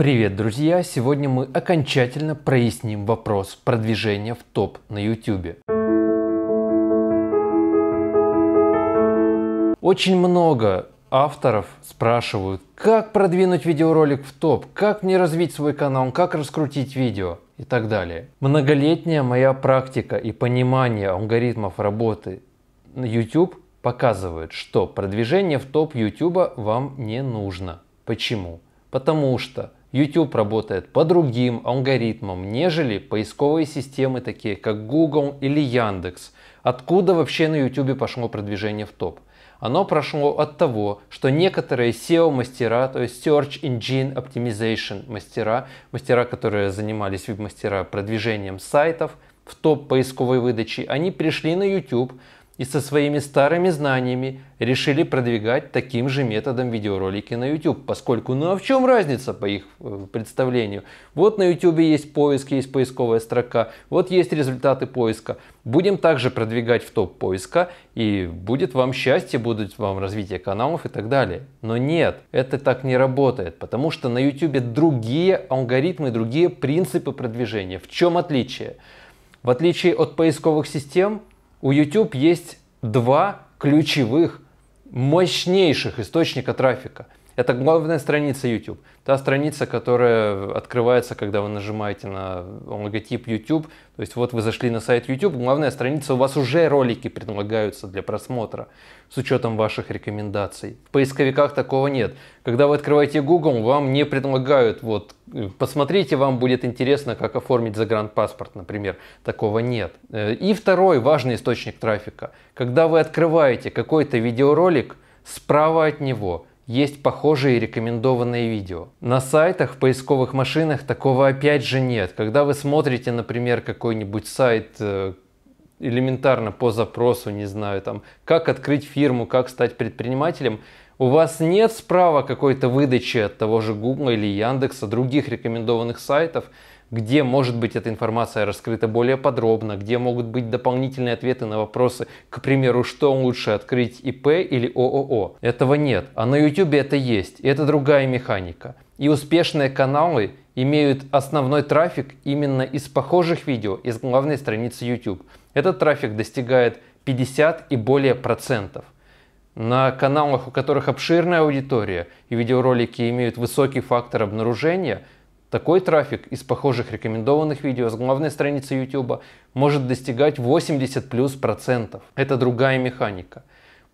Привет, друзья! Сегодня мы окончательно проясним вопрос продвижения в топ на YouTube. Очень много авторов спрашивают, как продвинуть видеоролик в топ, как мне развить свой канал, как раскрутить видео и так далее. Многолетняя моя практика и понимание алгоритмов работы на YouTube показывает, что продвижение в топ YouTube вам не нужно. Почему? Потому что YouTube работает по другим алгоритмам, нежели поисковые системы, такие как Google или Яндекс. Откуда вообще на YouTube пошло продвижение в топ? Оно прошло от того, что некоторые SEO-мастера, то есть Search Engine Optimization мастера, мастера, которые занимались веб-мастера продвижением сайтов в топ поисковой выдачи, они пришли на YouTube, и со своими старыми знаниями решили продвигать таким же методом видеоролики на YouTube, поскольку ну а в чем разница по их э, представлению? Вот на YouTube есть поиск, есть поисковая строка, вот есть результаты поиска. Будем также продвигать в топ поиска и будет вам счастье, будет вам развитие каналов и так далее. Но нет, это так не работает, потому что на YouTube другие алгоритмы, другие принципы продвижения. В чем отличие? В отличие от поисковых систем, у YouTube есть два ключевых, мощнейших источника трафика – это главная страница YouTube. Та страница, которая открывается, когда вы нажимаете на логотип YouTube. То есть вот вы зашли на сайт YouTube, главная страница, у вас уже ролики предлагаются для просмотра с учетом ваших рекомендаций. В поисковиках такого нет. Когда вы открываете Google, вам не предлагают, вот, э, посмотрите, вам будет интересно, как оформить загранпаспорт, например. Такого нет. Э, и второй важный источник трафика. Когда вы открываете какой-то видеоролик, справа от него – есть похожие рекомендованные видео. На сайтах, в поисковых машинах такого опять же нет. Когда вы смотрите, например, какой-нибудь сайт, э, элементарно по запросу, не знаю, там, как открыть фирму, как стать предпринимателем, у вас нет справа какой-то выдачи от того же Google или Яндекса, других рекомендованных сайтов, где, может быть, эта информация раскрыта более подробно, где могут быть дополнительные ответы на вопросы, к примеру, что лучше открыть ИП или ООО. Этого нет, а на YouTube это есть, и это другая механика. И успешные каналы имеют основной трафик именно из похожих видео из главной страницы YouTube. Этот трафик достигает 50 и более процентов. На каналах, у которых обширная аудитория и видеоролики имеют высокий фактор обнаружения – такой трафик из похожих рекомендованных видео с главной страницы YouTube может достигать 80 плюс процентов. Это другая механика.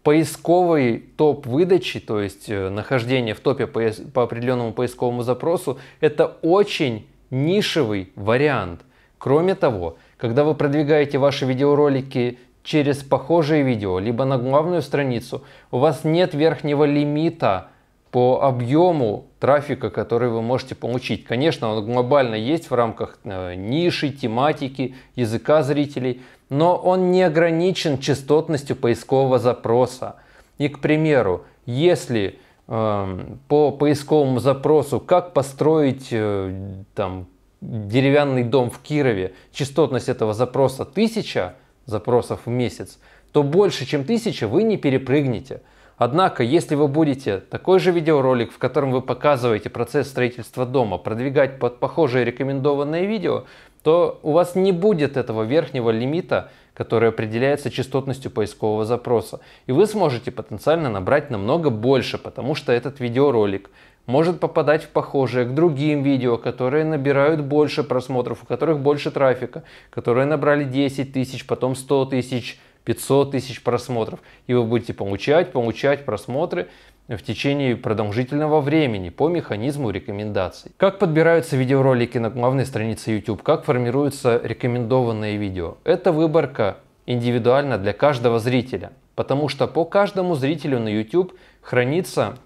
Поисковый топ выдачи, то есть э, нахождение в топе по, по определенному поисковому запросу, это очень нишевый вариант. Кроме того, когда вы продвигаете ваши видеоролики через похожие видео, либо на главную страницу, у вас нет верхнего лимита по объему трафика, который вы можете получить. Конечно, он глобально есть в рамках э, ниши, тематики, языка зрителей, но он не ограничен частотностью поискового запроса. И, к примеру, если э, по поисковому запросу, как построить э, там, деревянный дом в Кирове, частотность этого запроса 1000 запросов в месяц, то больше, чем 1000 вы не перепрыгнете – Однако, если вы будете такой же видеоролик, в котором вы показываете процесс строительства дома, продвигать под похожие рекомендованные видео, то у вас не будет этого верхнего лимита, который определяется частотностью поискового запроса. И вы сможете потенциально набрать намного больше, потому что этот видеоролик может попадать в похожие к другим видео, которые набирают больше просмотров, у которых больше трафика, которые набрали 10 тысяч, потом 100 тысяч, 500 тысяч просмотров. И вы будете получать, получать просмотры в течение продолжительного времени по механизму рекомендаций. Как подбираются видеоролики на главной странице YouTube, как формируются рекомендованные видео. Это выборка индивидуально для каждого зрителя, потому что по каждому зрителю на YouTube хранится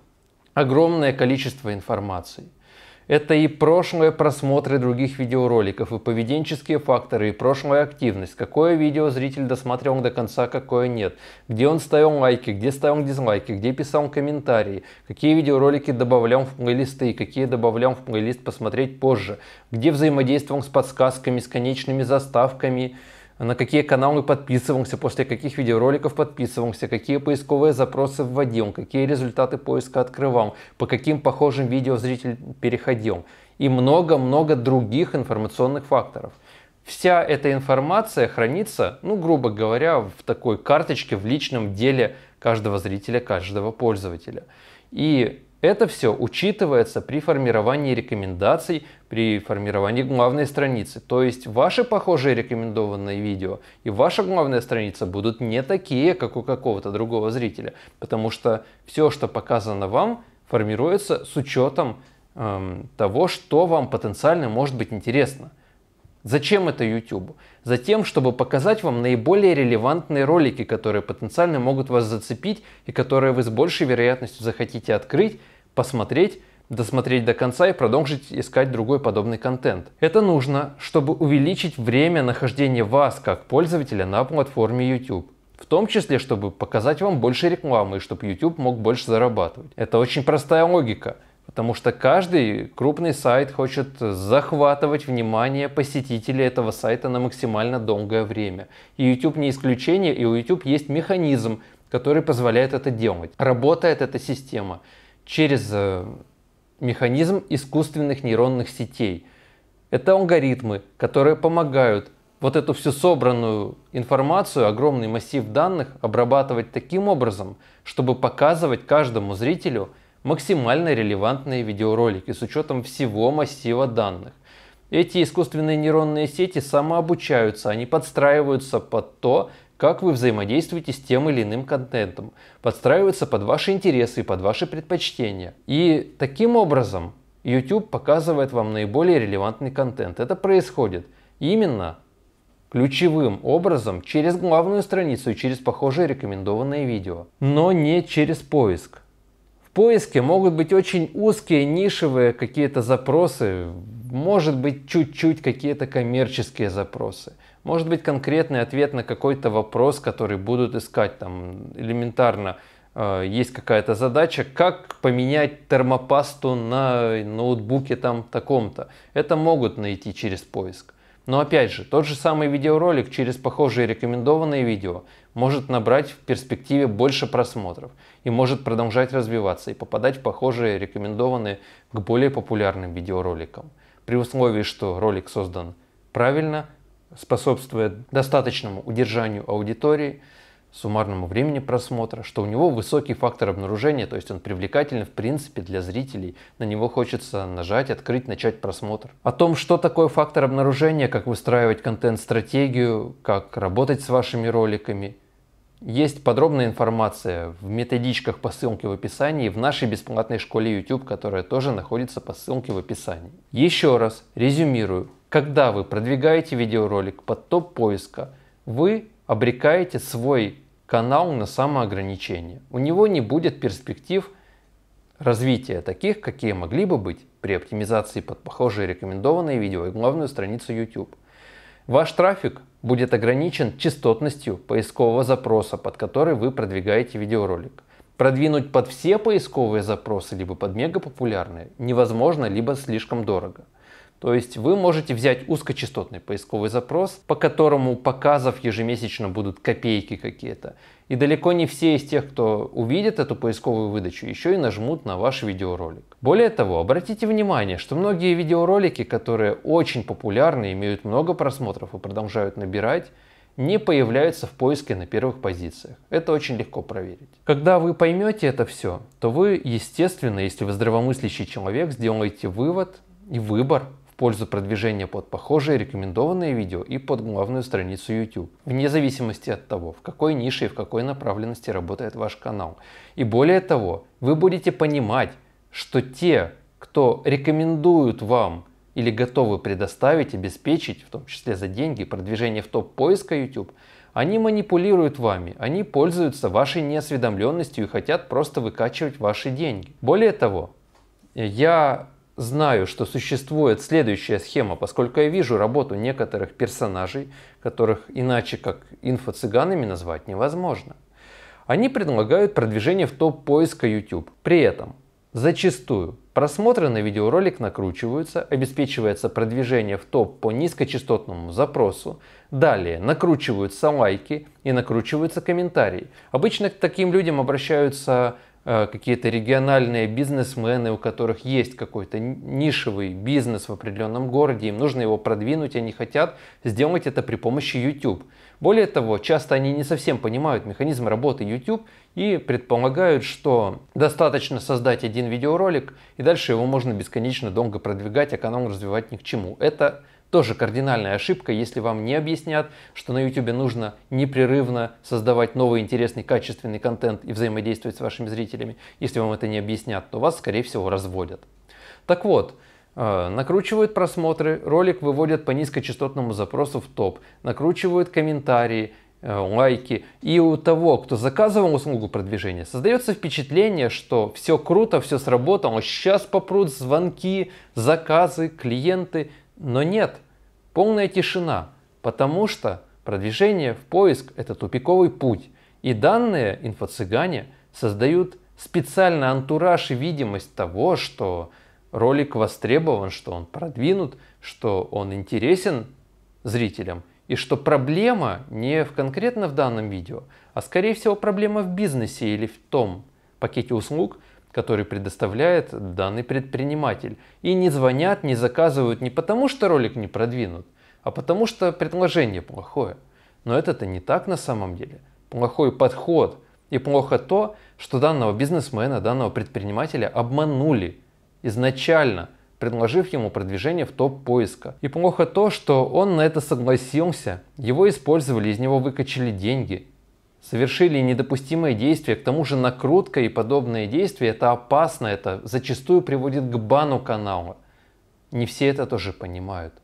огромное количество информации. Это и прошлые просмотры других видеороликов, и поведенческие факторы, и прошлая активность. Какое видео зритель досмотрел до конца, какое нет. Где он ставил лайки, где ставил дизлайки, где писал комментарии. Какие видеоролики добавлял в плейлисты, и какие добавлял в плейлист посмотреть позже. Где взаимодействовал с подсказками, с конечными заставками на какие каналы подписывался, после каких видеороликов подписывался, какие поисковые запросы вводил, какие результаты поиска открывал, по каким похожим видео зритель переходил и много-много других информационных факторов. Вся эта информация хранится, ну, грубо говоря, в такой карточке в личном деле каждого зрителя, каждого пользователя. И это все учитывается при формировании рекомендаций, при формировании главной страницы. То есть ваши похожие рекомендованные видео и ваша главная страница будут не такие, как у какого-то другого зрителя, потому что все, что показано вам, формируется с учетом эм, того, что вам потенциально может быть интересно. Зачем это YouTube? Затем, чтобы показать вам наиболее релевантные ролики, которые потенциально могут вас зацепить и которые вы с большей вероятностью захотите открыть посмотреть, досмотреть до конца и продолжить искать другой подобный контент. Это нужно, чтобы увеличить время нахождения вас как пользователя на платформе YouTube. В том числе, чтобы показать вам больше рекламы и чтобы YouTube мог больше зарабатывать. Это очень простая логика, потому что каждый крупный сайт хочет захватывать внимание посетителей этого сайта на максимально долгое время. И YouTube не исключение, и у YouTube есть механизм, который позволяет это делать. Работает эта система через э, механизм искусственных нейронных сетей. Это алгоритмы, которые помогают вот эту всю собранную информацию, огромный массив данных обрабатывать таким образом, чтобы показывать каждому зрителю максимально релевантные видеоролики с учетом всего массива данных. Эти искусственные нейронные сети самообучаются, они подстраиваются под то, как вы взаимодействуете с тем или иным контентом, подстраивается под ваши интересы и под ваши предпочтения. И таким образом YouTube показывает вам наиболее релевантный контент. Это происходит именно ключевым образом через главную страницу и через похожие рекомендованные видео, но не через поиск. В поиске могут быть очень узкие нишевые какие-то запросы, может быть чуть-чуть какие-то коммерческие запросы – может быть, конкретный ответ на какой-то вопрос, который будут искать там элементарно. Э, есть какая-то задача, как поменять термопасту на ноутбуке там таком-то. Это могут найти через поиск. Но опять же, тот же самый видеоролик через похожие рекомендованные видео может набрать в перспективе больше просмотров и может продолжать развиваться и попадать в похожие рекомендованные к более популярным видеороликам. При условии, что ролик создан правильно – способствует достаточному удержанию аудитории, суммарному времени просмотра, что у него высокий фактор обнаружения, то есть он привлекателен в принципе для зрителей, на него хочется нажать, открыть, начать просмотр. О том, что такое фактор обнаружения, как выстраивать контент-стратегию, как работать с вашими роликами, есть подробная информация в методичках по ссылке в описании в нашей бесплатной школе YouTube, которая тоже находится по ссылке в описании. Еще раз резюмирую. Когда вы продвигаете видеоролик под топ поиска, вы обрекаете свой канал на самоограничение. У него не будет перспектив развития таких, какие могли бы быть при оптимизации под похожие рекомендованные видео и главную страницу YouTube. Ваш трафик будет ограничен частотностью поискового запроса, под который вы продвигаете видеоролик. Продвинуть под все поисковые запросы, либо под мегапопулярные, невозможно, либо слишком дорого. То есть вы можете взять узкочастотный поисковый запрос, по которому показов ежемесячно будут копейки какие-то. И далеко не все из тех, кто увидит эту поисковую выдачу, еще и нажмут на ваш видеоролик. Более того, обратите внимание, что многие видеоролики, которые очень популярны, имеют много просмотров и продолжают набирать, не появляются в поиске на первых позициях. Это очень легко проверить. Когда вы поймете это все, то вы, естественно, если вы здравомыслящий человек, сделаете вывод и выбор пользу продвижения под похожие рекомендованные видео и под главную страницу YouTube, вне зависимости от того, в какой нише и в какой направленности работает ваш канал. И более того, вы будете понимать, что те, кто рекомендуют вам или готовы предоставить, обеспечить, в том числе за деньги, продвижение в топ поиска YouTube, они манипулируют вами, они пользуются вашей неосведомленностью и хотят просто выкачивать ваши деньги. Более того, я знаю, что существует следующая схема, поскольку я вижу работу некоторых персонажей, которых иначе как инфо-цыганами назвать невозможно. Они предлагают продвижение в топ поиска YouTube. При этом зачастую просмотры на видеоролик накручиваются, обеспечивается продвижение в топ по низкочастотному запросу, далее накручиваются лайки и накручиваются комментарии. Обычно к таким людям обращаются Э, какие-то региональные бизнесмены, у которых есть какой-то нишевый бизнес в определенном городе, им нужно его продвинуть, они хотят сделать это при помощи YouTube. Более того, часто они не совсем понимают механизм работы YouTube и предполагают, что достаточно создать один видеоролик, и дальше его можно бесконечно долго продвигать, а канал развивать ни к чему. Это тоже кардинальная ошибка, если вам не объяснят, что на YouTube нужно непрерывно создавать новый интересный качественный контент и взаимодействовать с вашими зрителями. Если вам это не объяснят, то вас, скорее всего, разводят. Так вот, э, Накручивают просмотры, ролик выводят по низкочастотному запросу в топ, накручивают комментарии, э, лайки. И у того, кто заказывал услугу продвижения, создается впечатление, что все круто, все сработало, сейчас попрут звонки, заказы, клиенты. Но нет, полная тишина, потому что продвижение в поиск – это тупиковый путь, и данные инфо-цыгане создают специально антураж и видимость того, что ролик востребован, что он продвинут, что он интересен зрителям, и что проблема не в конкретно в данном видео, а скорее всего проблема в бизнесе или в том пакете услуг, который предоставляет данный предприниматель. И не звонят, не заказывают не потому, что ролик не продвинут, а потому что предложение плохое. Но это-то не так на самом деле. Плохой подход и плохо то, что данного бизнесмена, данного предпринимателя обманули изначально, предложив ему продвижение в топ поиска. И плохо то, что он на это согласился, его использовали, из него выкачали деньги – совершили недопустимые действия, к тому же накрутка и подобные действия, это опасно, это зачастую приводит к бану канала. Не все это тоже понимают.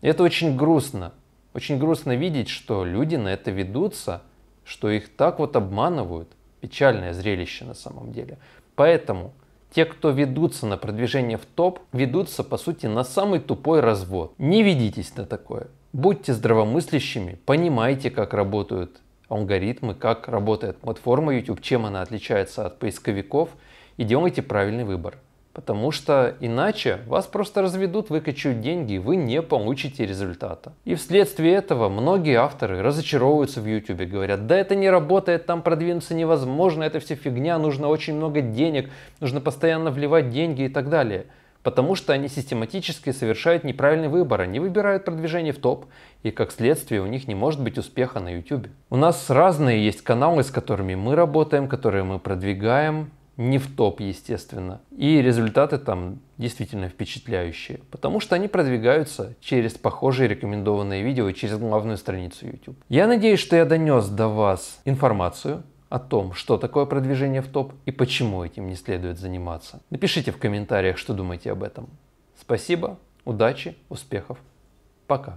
это очень грустно. Очень грустно видеть, что люди на это ведутся, что их так вот обманывают. Печальное зрелище на самом деле. Поэтому те, кто ведутся на продвижение в топ, ведутся по сути на самый тупой развод. Не ведитесь на такое. Будьте здравомыслящими, понимайте, как работают алгоритмы, как работает платформа YouTube, чем она отличается от поисковиков, и делайте правильный выбор. Потому что иначе вас просто разведут, выкачают деньги, и вы не получите результата. И вследствие этого многие авторы разочаровываются в YouTube, говорят, да это не работает, там продвинуться невозможно, это все фигня, нужно очень много денег, нужно постоянно вливать деньги и так далее потому что они систематически совершают неправильный выбор, они выбирают продвижение в топ, и как следствие у них не может быть успеха на YouTube. У нас разные есть каналы, с которыми мы работаем, которые мы продвигаем, не в топ, естественно. И результаты там действительно впечатляющие, потому что они продвигаются через похожие рекомендованные видео и через главную страницу YouTube. Я надеюсь, что я донес до вас информацию, о том, что такое продвижение в топ и почему этим не следует заниматься. Напишите в комментариях, что думаете об этом. Спасибо, удачи, успехов. Пока.